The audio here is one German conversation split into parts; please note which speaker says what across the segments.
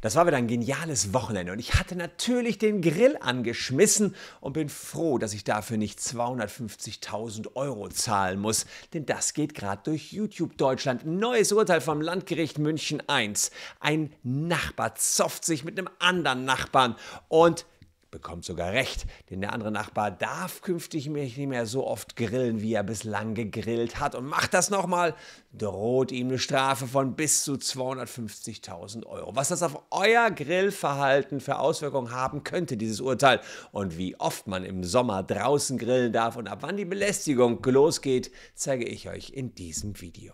Speaker 1: Das war wieder ein geniales Wochenende und ich hatte natürlich den Grill angeschmissen und bin froh, dass ich dafür nicht 250.000 Euro zahlen muss, denn das geht gerade durch YouTube Deutschland. Neues Urteil vom Landgericht München 1. Ein Nachbar zofft sich mit einem anderen Nachbarn und bekommt sogar recht, denn der andere Nachbar darf künftig mich nicht mehr so oft grillen, wie er bislang gegrillt hat. Und macht das nochmal, droht ihm eine Strafe von bis zu 250.000 Euro. Was das auf euer Grillverhalten für Auswirkungen haben könnte, dieses Urteil, und wie oft man im Sommer draußen grillen darf und ab wann die Belästigung losgeht, zeige ich euch in diesem Video.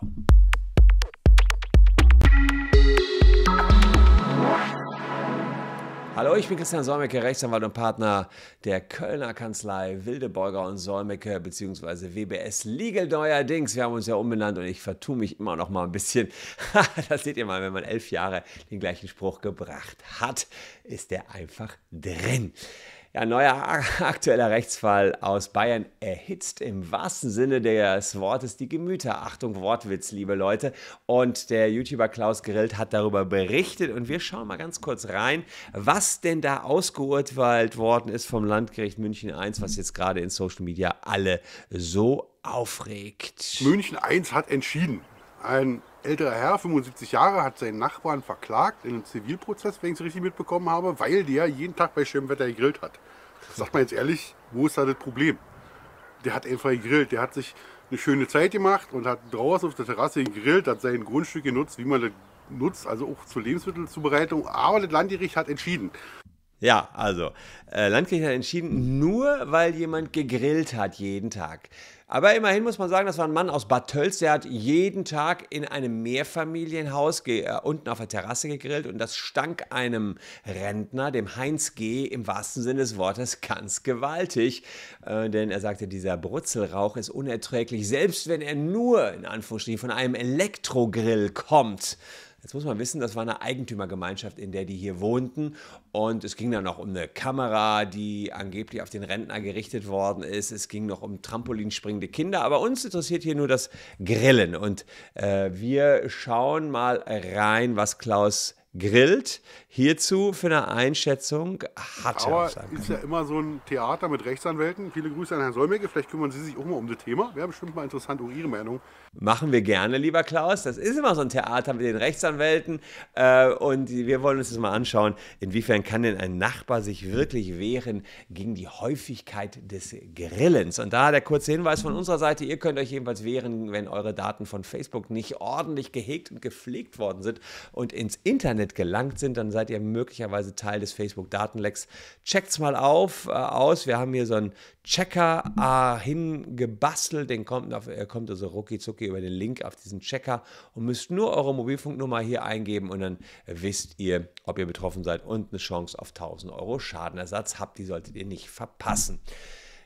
Speaker 1: Hallo, ich bin Christian Solmecke, Rechtsanwalt und Partner der Kölner Kanzlei Wildebeuger und Solmecke bzw. WBS Legal Neuerdings. Wir haben uns ja umbenannt und ich vertue mich immer noch mal ein bisschen. das seht ihr mal, wenn man elf Jahre den gleichen Spruch gebracht hat, ist der einfach drin. Ja, neuer aktueller Rechtsfall aus Bayern erhitzt im wahrsten Sinne des Wortes die Gemüter. Achtung, Wortwitz, liebe Leute. Und der YouTuber Klaus Grillt hat darüber berichtet und wir schauen mal ganz kurz rein, was denn da ausgeurteilt worden ist vom Landgericht
Speaker 2: München I, was jetzt gerade in Social Media alle so aufregt. München I hat entschieden. Ein älterer Herr, 75 Jahre, hat seinen Nachbarn verklagt in einem Zivilprozess, wenn ich es richtig mitbekommen habe, weil der jeden Tag bei schönem Wetter gegrillt hat. sagt man jetzt ehrlich, wo ist da das Problem? Der hat einfach gegrillt, der hat sich eine schöne Zeit gemacht und hat draußen auf der Terrasse gegrillt, hat sein Grundstück genutzt, wie man das nutzt, also auch zur Lebensmittelzubereitung. Aber das Landgericht hat entschieden. Ja, also, äh, Landkirch hat entschieden,
Speaker 1: nur weil jemand gegrillt hat jeden Tag. Aber immerhin muss man sagen, das war ein Mann aus Bad Tölz, der hat jeden Tag in einem Mehrfamilienhaus äh, unten auf der Terrasse gegrillt und das stank einem Rentner, dem Heinz G., im wahrsten Sinne des Wortes ganz gewaltig. Äh, denn er sagte, dieser Brutzelrauch ist unerträglich, selbst wenn er nur, in Anführungsstrichen, von einem Elektrogrill kommt. Jetzt muss man wissen, das war eine Eigentümergemeinschaft, in der die hier wohnten. Und es ging dann noch um eine Kamera, die angeblich auf den Rentner gerichtet worden ist. Es ging noch um trampolinspringende Kinder. Aber uns interessiert hier nur das Grillen. Und äh, wir schauen mal rein, was Klaus grillt. Hierzu für eine Einschätzung
Speaker 2: hatte. Aber ist ja immer so ein Theater mit Rechtsanwälten. Viele Grüße an Herrn Solmecke. Vielleicht kümmern Sie sich auch mal um das Thema. Wäre bestimmt mal interessant, auch Ihre Meinung
Speaker 1: Machen wir gerne, lieber Klaus. Das ist immer so ein Theater mit den Rechtsanwälten. Äh, und wir wollen uns das mal anschauen, inwiefern kann denn ein Nachbar sich wirklich wehren gegen die Häufigkeit des Grillens. Und da der kurze Hinweis von unserer Seite, ihr könnt euch jedenfalls wehren, wenn eure Daten von Facebook nicht ordentlich gehegt und gepflegt worden sind und ins Internet gelangt sind, dann seid ihr möglicherweise Teil des Facebook-Datenlecks. Checkt's mal auf, äh, aus. Wir haben hier so einen Checker äh, hingebastelt, den kommt, er äh, kommt also rucki zucki gehe über den Link auf diesen Checker und müsst nur eure Mobilfunknummer hier eingeben und dann wisst ihr, ob ihr betroffen seid und eine Chance auf 1000 Euro Schadenersatz habt. Die solltet ihr nicht verpassen.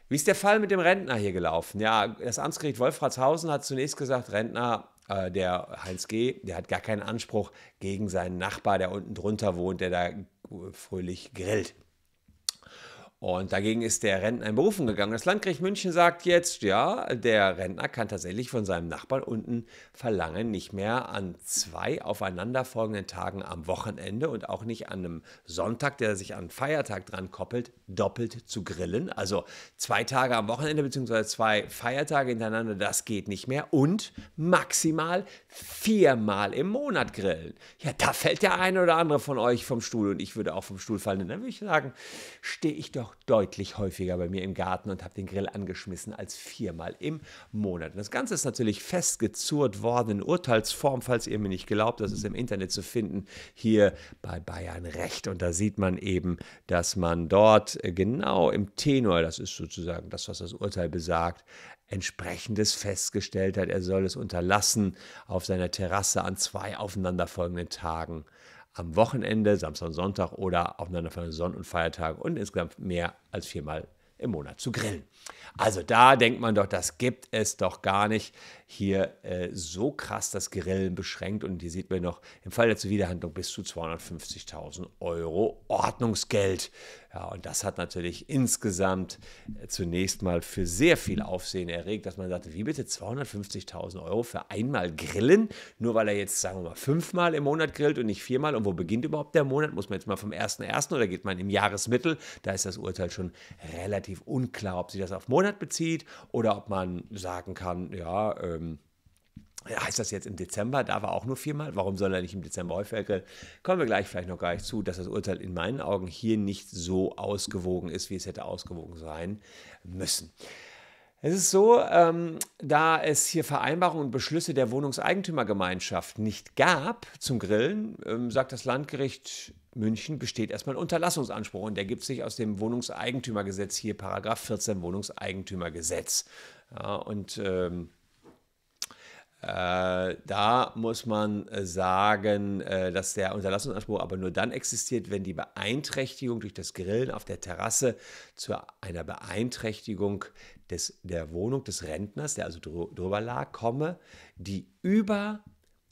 Speaker 1: Wie ist der Fall mit dem Rentner hier gelaufen? Ja, das Amtsgericht Wolfratshausen hat zunächst gesagt, Rentner, äh, der Heinz G., der hat gar keinen Anspruch gegen seinen Nachbar, der unten drunter wohnt, der da fröhlich grillt. Und dagegen ist der Rentner in Berufung gegangen. Das Landgericht München sagt jetzt, ja, der Rentner kann tatsächlich von seinem Nachbarn unten verlangen, nicht mehr an zwei aufeinanderfolgenden Tagen am Wochenende und auch nicht an einem Sonntag, der sich an einen Feiertag dran koppelt, doppelt zu grillen. Also zwei Tage am Wochenende bzw. zwei Feiertage hintereinander, das geht nicht mehr. Und maximal viermal im Monat grillen. Ja, da fällt der eine oder andere von euch vom Stuhl und ich würde auch vom Stuhl fallen. Dann würde ich sagen, stehe ich doch deutlich häufiger bei mir im Garten und habe den Grill angeschmissen als viermal im Monat. das Ganze ist natürlich festgezurrt worden in Urteilsform, falls ihr mir nicht glaubt, das ist im Internet zu finden, hier bei Bayern Recht. Und da sieht man eben, dass man dort äh, genau im Tenor, das ist sozusagen das, was das Urteil besagt, entsprechendes festgestellt hat, er soll es unterlassen, auf seiner Terrasse an zwei aufeinanderfolgenden Tagen am Wochenende, Samstag und Sonntag oder aufeinander von Sonn- und Feiertagen und insgesamt mehr als viermal im Monat zu grillen. Also da denkt man doch, das gibt es doch gar nicht. Hier äh, so krass das Grillen beschränkt und hier sieht man noch im Fall der Zuwiderhandlung bis zu 250.000 Euro Ordnungsgeld ja, und das hat natürlich insgesamt äh, zunächst mal für sehr viel Aufsehen erregt, dass man sagte, wie bitte 250.000 Euro für einmal grillen, nur weil er jetzt, sagen wir mal, fünfmal im Monat grillt und nicht viermal. Und wo beginnt überhaupt der Monat? Muss man jetzt mal vom 1.1. oder geht man im Jahresmittel? Da ist das Urteil schon relativ unklar, ob sich das auf Monat bezieht oder ob man sagen kann, ja, ähm, heißt das jetzt im Dezember? Da war auch nur viermal. Warum soll er nicht im Dezember häufiger grillen? Kommen wir gleich vielleicht noch gar nicht zu, dass das Urteil in meinen Augen hier nicht so ausgewogen ist, wie es hätte ausgewogen sein müssen. Es ist so, ähm, da es hier Vereinbarungen und Beschlüsse der Wohnungseigentümergemeinschaft nicht gab zum Grillen, ähm, sagt das Landgericht München, besteht erstmal ein Unterlassungsanspruch und der gibt sich aus dem Wohnungseigentümergesetz hier, Paragraph 14 Wohnungseigentümergesetz. Ja, und ähm, äh, da muss man äh, sagen, äh, dass der Unterlassungsanspruch aber nur dann existiert, wenn die Beeinträchtigung durch das Grillen auf der Terrasse zu einer Beeinträchtigung des, der Wohnung des Rentners, der also drüber lag, komme, die über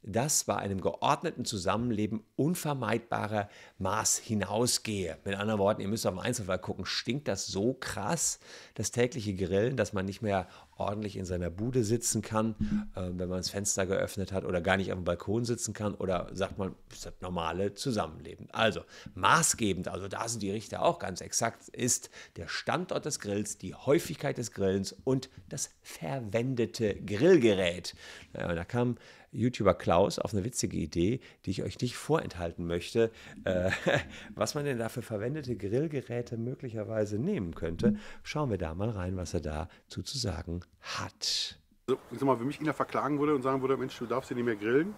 Speaker 1: das bei einem geordneten Zusammenleben unvermeidbarer Maß hinausgehe. Mit anderen Worten, ihr müsst auf den Einzelfall gucken, stinkt das so krass, das tägliche Grillen, dass man nicht mehr ordentlich in seiner Bude sitzen kann, äh, wenn man das Fenster geöffnet hat oder gar nicht auf dem Balkon sitzen kann oder sagt man, ist das normale Zusammenleben. Also maßgebend, also da sind die Richter auch ganz exakt, ist der Standort des Grills, die Häufigkeit des Grillens und das verwendete Grillgerät. Naja, da kam YouTuber Klaus auf eine witzige Idee, die ich euch nicht vorenthalten möchte, äh, was man denn dafür verwendete Grillgeräte möglicherweise nehmen könnte. Schauen wir da mal rein, was er dazu zu sagen hat.
Speaker 2: Also, ich sag mal, wenn mich einer verklagen würde und sagen würde, Mensch, du darfst hier nicht mehr grillen,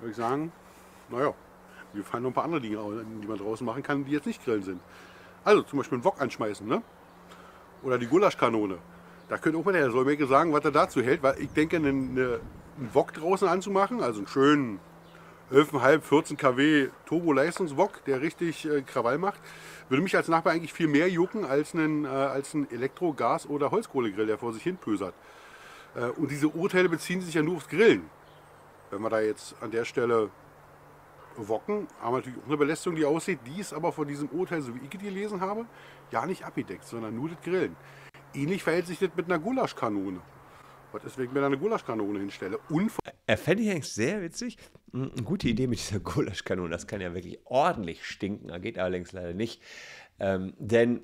Speaker 2: würde ich sagen, naja, wir fallen noch ein paar andere Dinge, die man draußen machen kann, die jetzt nicht grillen sind. Also zum Beispiel einen Wok anschmeißen, ne? Oder die Gulaschkanone. Da könnte auch mal der Herr Solmecke sagen, was er dazu hält, weil ich denke, eine, einen Wok draußen anzumachen, also einen schönen 11,5, 14 kW Turbo-Leistungswok, der richtig äh, Krawall macht, würde mich als Nachbar eigentlich viel mehr jucken als einen, äh, als einen Elektro-, Gas- oder Holzkohlegrill, der vor sich hin pösert. Äh, und diese Urteile beziehen sich ja nur aufs Grillen. Wenn wir da jetzt an der Stelle wocken, haben wir natürlich auch eine Belästigung, die aussieht. Die ist aber von diesem Urteil, so wie ich es gelesen habe, ja nicht abgedeckt, sondern nur das Grillen. Ähnlich verhält sich das mit einer Gulaschkanone. Was ist, wenn ich mir da eine Gulaschkanone hinstelle? Unver
Speaker 1: äh, äh, fände ich eigentlich sehr witzig. Hm, eine gute Idee mit dieser Gulaschkanone. Das kann ja wirklich ordentlich stinken. Das geht allerdings leider nicht. Ähm, denn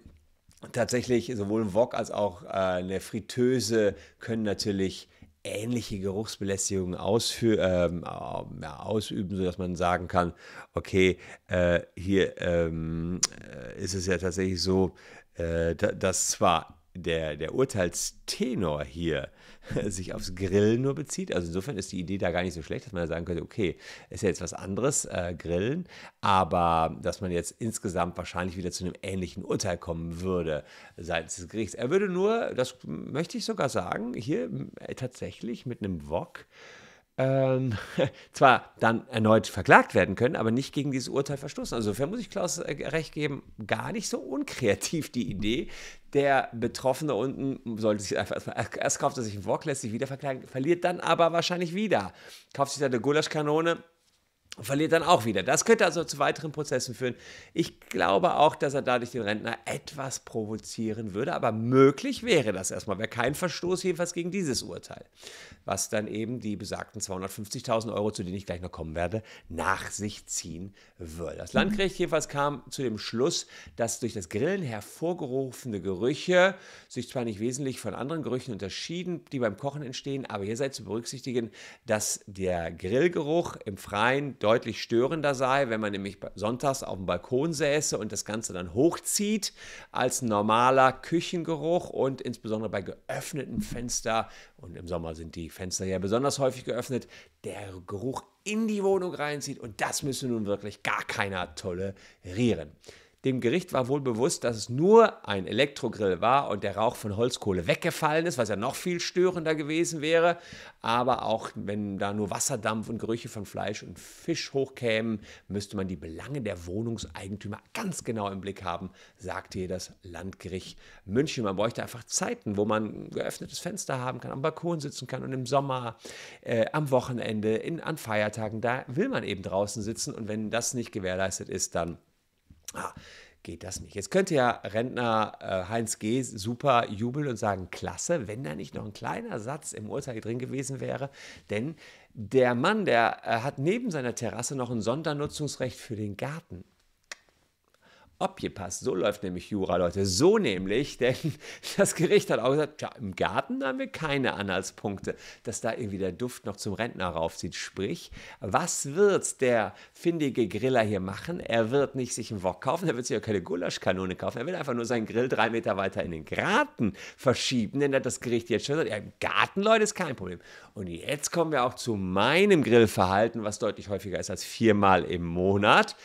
Speaker 1: tatsächlich, sowohl ein Wok als auch äh, eine Fritteuse können natürlich ähnliche Geruchsbelästigungen ähm, ja, ausüben, sodass man sagen kann, okay, äh, hier ähm, äh, ist es ja tatsächlich so, äh, dass zwar der, der Urteilstenor hier sich aufs Grillen nur bezieht. Also insofern ist die Idee da gar nicht so schlecht, dass man da sagen könnte, okay, ist ja jetzt was anderes, äh, Grillen, aber dass man jetzt insgesamt wahrscheinlich wieder zu einem ähnlichen Urteil kommen würde seitens des Gerichts. Er würde nur, das möchte ich sogar sagen, hier äh, tatsächlich mit einem Wok ähm, zwar dann erneut verklagt werden können, aber nicht gegen dieses Urteil verstoßen. Also insofern muss ich Klaus äh, recht geben, gar nicht so unkreativ die Idee. Der Betroffene unten sollte sich einfach erstmal, erst kauft er sich ein Wok, lässt sich wieder verklagen, verliert dann aber wahrscheinlich wieder. Kauft sich da eine Gulaschkanone, verliert dann auch wieder. Das könnte also zu weiteren Prozessen führen. Ich glaube auch, dass er dadurch den Rentner etwas provozieren würde, aber möglich wäre das erstmal. Wäre kein Verstoß jedenfalls gegen dieses Urteil, was dann eben die besagten 250.000 Euro, zu denen ich gleich noch kommen werde, nach sich ziehen würde. Das Landgericht jedenfalls kam zu dem Schluss, dass durch das Grillen hervorgerufene Gerüche sich zwar nicht wesentlich von anderen Gerüchen unterschieden, die beim Kochen entstehen, aber hier sei zu berücksichtigen, dass der Grillgeruch im Freien deutlich störender sei, wenn man nämlich sonntags auf dem Balkon säße und das Ganze dann hochzieht, als normaler Küchengeruch und insbesondere bei geöffneten Fenstern, und im Sommer sind die Fenster ja besonders häufig geöffnet, der Geruch in die Wohnung reinzieht und das müssen nun wirklich gar keiner tolerieren. Dem Gericht war wohl bewusst, dass es nur ein Elektrogrill war und der Rauch von Holzkohle weggefallen ist, was ja noch viel störender gewesen wäre. Aber auch wenn da nur Wasserdampf und Gerüche von Fleisch und Fisch hochkämen, müsste man die Belange der Wohnungseigentümer ganz genau im Blick haben, sagte hier das Landgericht München. Man bräuchte einfach Zeiten, wo man ein geöffnetes Fenster haben kann, am Balkon sitzen kann und im Sommer, äh, am Wochenende, in, an Feiertagen, da will man eben draußen sitzen und wenn das nicht gewährleistet ist, dann Ah, geht das nicht. Jetzt könnte ja Rentner äh, Heinz G. super jubeln und sagen, klasse, wenn da nicht noch ein kleiner Satz im Urteil drin gewesen wäre, denn der Mann, der äh, hat neben seiner Terrasse noch ein Sondernutzungsrecht für den Garten abgepasst. So läuft nämlich Jura, Leute. So nämlich, denn das Gericht hat auch gesagt, tja, im Garten haben wir keine Anhaltspunkte, dass da irgendwie der Duft noch zum Rentner raufzieht. Sprich, was wird der findige Griller hier machen? Er wird nicht sich einen Wok kaufen, er wird sich auch keine Gulaschkanone kaufen, er will einfach nur seinen Grill drei Meter weiter in den Garten verschieben, denn das Gericht jetzt schon gesagt, ja, im Garten, Leute, ist kein Problem. Und jetzt kommen wir auch zu meinem Grillverhalten, was deutlich häufiger ist als viermal im Monat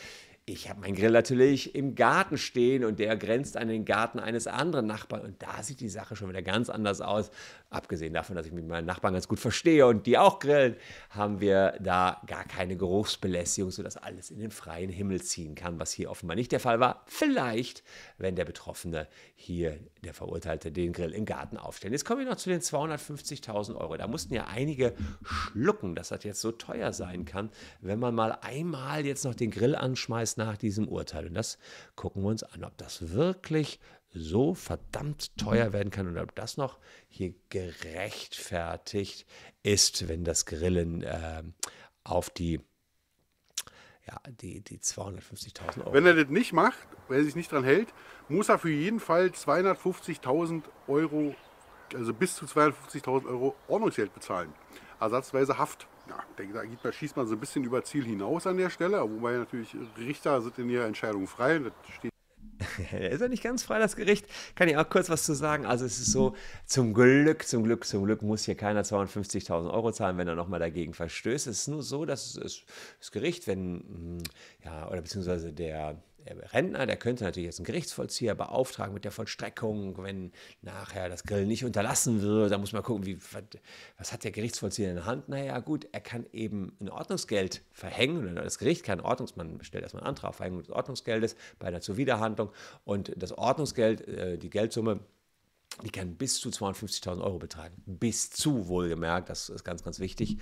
Speaker 1: ich habe meinen Grill natürlich im Garten stehen und der grenzt an den Garten eines anderen Nachbarn. Und da sieht die Sache schon wieder ganz anders aus, abgesehen davon, dass ich mit meinen Nachbarn ganz gut verstehe und die auch grillen, haben wir da gar keine Geruchsbelästigung, sodass alles in den freien Himmel ziehen kann, was hier offenbar nicht der Fall war. Vielleicht, wenn der Betroffene hier, der Verurteilte, den Grill im Garten aufstellt. Jetzt kommen wir noch zu den 250.000 Euro. Da mussten ja einige schlucken, dass das jetzt so teuer sein kann, wenn man mal einmal jetzt noch den Grill anschmeißt nach diesem Urteil. Und das gucken wir uns an, ob das wirklich so verdammt teuer werden kann und ob das noch hier gerechtfertigt ist, wenn das Grillen äh, auf die, ja, die, die 250.000
Speaker 2: Euro. Wenn er das nicht macht, er sich nicht dran hält, muss er für jeden Fall 250.000 Euro, also bis zu 250.000 Euro Ordnungsgeld bezahlen. Ersatzweise Haft. Ja, da, geht, da schießt man so ein bisschen über Ziel hinaus an der Stelle, wobei natürlich Richter sind in ihrer Entscheidung frei, das steht ist ja nicht ganz frei, das Gericht. Kann ich auch kurz was zu
Speaker 1: sagen. Also es ist so, zum Glück, zum Glück, zum Glück muss hier keiner 250.000 Euro zahlen, wenn er nochmal dagegen verstößt. Es ist nur so, dass es, es, das Gericht, wenn, mm, ja, oder beziehungsweise der der Rentner, der könnte natürlich jetzt einen Gerichtsvollzieher beauftragen mit der Vollstreckung, wenn nachher das Grillen nicht unterlassen wird. Da muss man gucken, wie, was, hat der Gerichtsvollzieher in der Hand? Naja, gut, er kann eben ein Ordnungsgeld verhängen das Gericht kann Ordnungsmann stellt erstmal einen Antrag auf Verhängung des Ordnungsgeldes bei einer Zuwiderhandlung und das Ordnungsgeld, äh, die Geldsumme, die können bis zu 250.000 Euro betragen. Bis zu, wohlgemerkt, das ist ganz, ganz wichtig.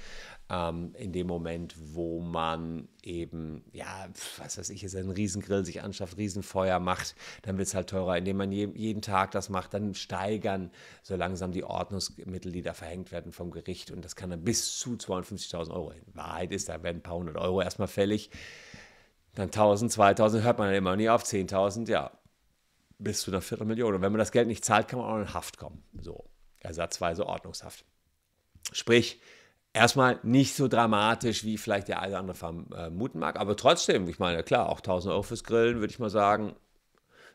Speaker 1: Ähm, in dem Moment, wo man eben, ja, was weiß ich, ist ein Riesengrill sich anschafft, Riesenfeuer macht, dann wird es halt teurer. Indem man je, jeden Tag das macht, dann steigern so langsam die Ordnungsmittel, die da verhängt werden vom Gericht. Und das kann dann bis zu 250.000 Euro. In Wahrheit ist, da werden ein paar hundert Euro erstmal fällig. Dann 1000, 2000 hört man dann immer nie auf, 10.000, ja, bis zu einer Viertelmillion. Und wenn man das Geld nicht zahlt, kann man auch in Haft kommen. So, ersatzweise Ordnungshaft. Sprich, erstmal nicht so dramatisch, wie vielleicht der eine oder andere vermuten mag. Aber trotzdem, ich meine, klar, auch 1000 Euro fürs Grillen, würde ich mal sagen,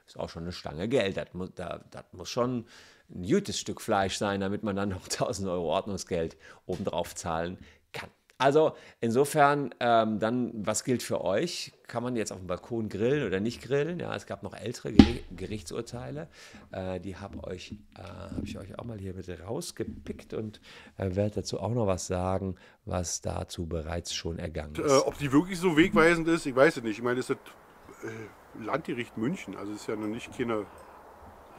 Speaker 1: ist auch schon eine Stange Geld. Das muss, das, das muss schon ein gutes Stück Fleisch sein, damit man dann noch 1000 Euro Ordnungsgeld obendrauf zahlen kann. Also insofern, ähm, dann, was gilt für euch? Kann man jetzt auf dem Balkon grillen oder nicht grillen? Ja, es gab noch ältere Gerichtsurteile. Äh, die habe äh, hab ich euch auch mal hier mit rausgepickt und äh, werde dazu auch noch was sagen, was dazu bereits schon ergangen äh, ist. ob die
Speaker 2: wirklich so wegweisend ist, ich weiß es nicht. Ich meine, es ist das äh, Landgericht München. Also es ist ja noch nicht keine,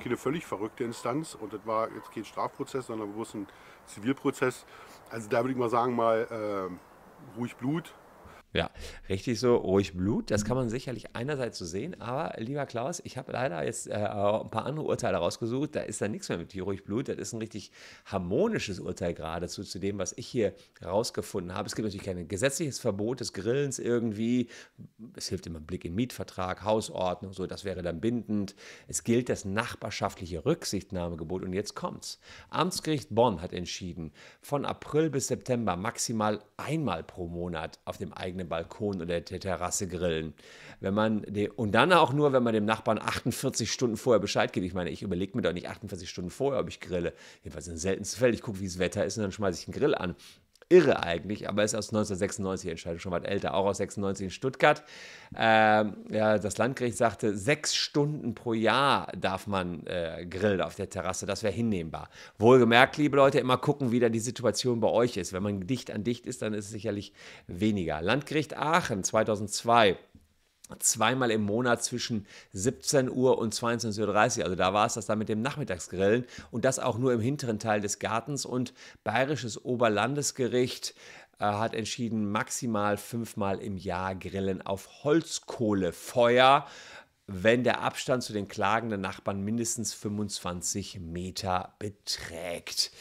Speaker 2: keine völlig verrückte Instanz. Und das war jetzt kein Strafprozess, sondern bewusst ein Zivilprozess. Also da würde ich mal sagen, mal äh, ruhig Blut,
Speaker 1: ja, richtig so ruhig Blut. Das kann man sicherlich einerseits so sehen, aber lieber Klaus, ich habe leider jetzt äh, ein paar andere Urteile rausgesucht. Da ist dann nichts mehr mit dir ruhig Blut. Das ist ein richtig harmonisches Urteil geradezu zu dem, was ich hier rausgefunden habe. Es gibt natürlich kein gesetzliches Verbot des Grillens irgendwie. Es hilft immer ein Blick in Mietvertrag, Hausordnung, so, das wäre dann bindend. Es gilt das nachbarschaftliche Rücksichtnahmegebot. Und jetzt kommt's. Amtsgericht Bonn hat entschieden, von April bis September maximal einmal pro Monat auf dem eigenen dem Balkon oder der Terrasse grillen. Wenn man de, und dann auch nur, wenn man dem Nachbarn 48 Stunden vorher Bescheid gibt. Ich meine, ich überlege mir doch nicht 48 Stunden vorher, ob ich grille. Jedenfalls in seltensten Fällen. Ich gucke, wie das Wetter ist und dann schmeiße ich einen Grill an irre eigentlich, aber ist aus 1996 die schon weit älter, auch aus 96 in Stuttgart. Ähm, ja, das Landgericht sagte, sechs Stunden pro Jahr darf man äh, grillen auf der Terrasse, das wäre hinnehmbar. Wohlgemerkt, liebe Leute, immer gucken, wie da die Situation bei euch ist. Wenn man dicht an dicht ist, dann ist es sicherlich weniger. Landgericht Aachen 2002 zweimal im Monat zwischen 17 Uhr und 22.30 Uhr. Also da war es das dann mit dem Nachmittagsgrillen und das auch nur im hinteren Teil des Gartens. Und Bayerisches Oberlandesgericht äh, hat entschieden, maximal fünfmal im Jahr grillen auf Holzkohlefeuer wenn der Abstand zu den klagenden Nachbarn mindestens 25 Meter beträgt.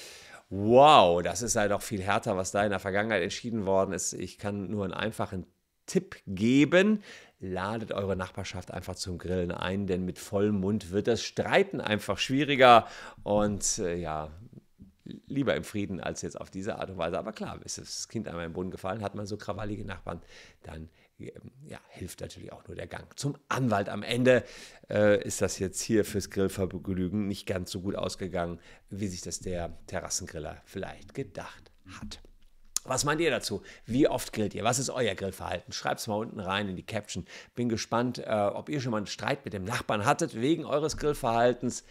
Speaker 1: Wow, das ist halt auch viel härter, was da in der Vergangenheit entschieden worden ist. Ich kann nur einen einfachen Tipp geben. Ladet eure Nachbarschaft einfach zum Grillen ein, denn mit vollem Mund wird das Streiten einfach schwieriger und äh, ja, lieber im Frieden als jetzt auf diese Art und Weise. Aber klar, ist das Kind einmal im Boden gefallen, hat man so krawallige Nachbarn, dann ähm, ja, hilft natürlich auch nur der Gang zum Anwalt. Am Ende äh, ist das jetzt hier fürs Grillvergnügen nicht ganz so gut ausgegangen, wie sich das der Terrassengriller vielleicht gedacht hat. Was meint ihr dazu? Wie oft grillt ihr? Was ist euer Grillverhalten? Schreibt es mal unten rein in die Caption. Bin gespannt, äh, ob ihr schon mal einen Streit mit dem Nachbarn hattet wegen eures Grillverhaltens.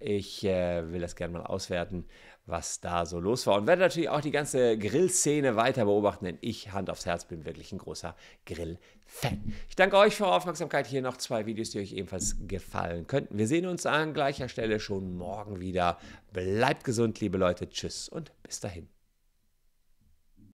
Speaker 1: Ich äh, will das gerne mal auswerten, was da so los war. Und werde natürlich auch die ganze Grillszene weiter beobachten, denn ich, Hand aufs Herz, bin wirklich ein großer Grill-Fan. Ich danke euch für eure Aufmerksamkeit. Hier noch zwei Videos, die euch ebenfalls gefallen könnten. Wir sehen uns an gleicher Stelle schon morgen wieder. Bleibt gesund, liebe Leute. Tschüss und bis dahin.